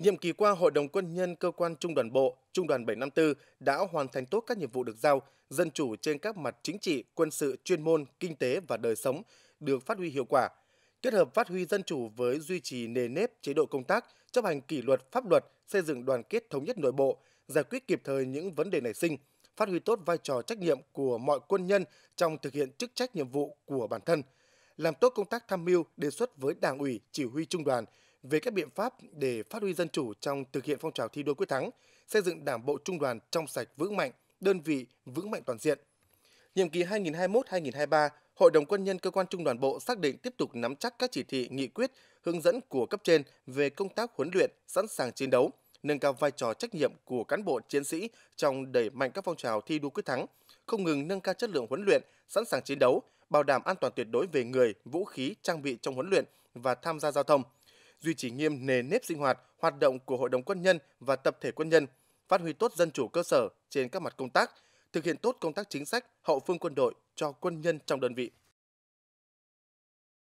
Nhiệm kỳ qua, Hội đồng Quân nhân Cơ quan Trung đoàn Bộ, Trung đoàn 754 đã hoàn thành tốt các nhiệm vụ được giao, dân chủ trên các mặt chính trị, quân sự, chuyên môn, kinh tế và đời sống được phát huy hiệu quả. Kết hợp phát huy dân chủ với duy trì nề nếp chế độ công tác, chấp hành kỷ luật pháp luật, xây dựng đoàn kết thống nhất nội bộ, giải quyết kịp thời những vấn đề nảy sinh, phát huy tốt vai trò trách nhiệm của mọi quân nhân trong thực hiện chức trách nhiệm vụ của bản thân, làm tốt công tác tham mưu đề xuất với Đảng ủy, chỉ huy trung đoàn, về các biện pháp để phát huy dân chủ trong thực hiện phong trào thi đua quyết thắng, xây dựng Đảng bộ trung đoàn trong sạch vững mạnh, đơn vị vững mạnh toàn diện. Nhiệm kỳ 2021-2023, Hội đồng quân nhân cơ quan trung đoàn bộ xác định tiếp tục nắm chắc các chỉ thị, nghị quyết, hướng dẫn của cấp trên về công tác huấn luyện, sẵn sàng chiến đấu, nâng cao vai trò trách nhiệm của cán bộ chiến sĩ trong đẩy mạnh các phong trào thi đua quyết thắng, không ngừng nâng cao chất lượng huấn luyện, sẵn sàng chiến đấu, bảo đảm an toàn tuyệt đối về người, vũ khí, trang bị trong huấn luyện và tham gia giao thông – duy trì nghiêm nền nếp sinh hoạt, hoạt động của Hội đồng quân nhân và tập thể quân nhân, phát huy tốt dân chủ cơ sở trên các mặt công tác, thực hiện tốt công tác chính sách hậu phương quân đội cho quân nhân trong đơn vị.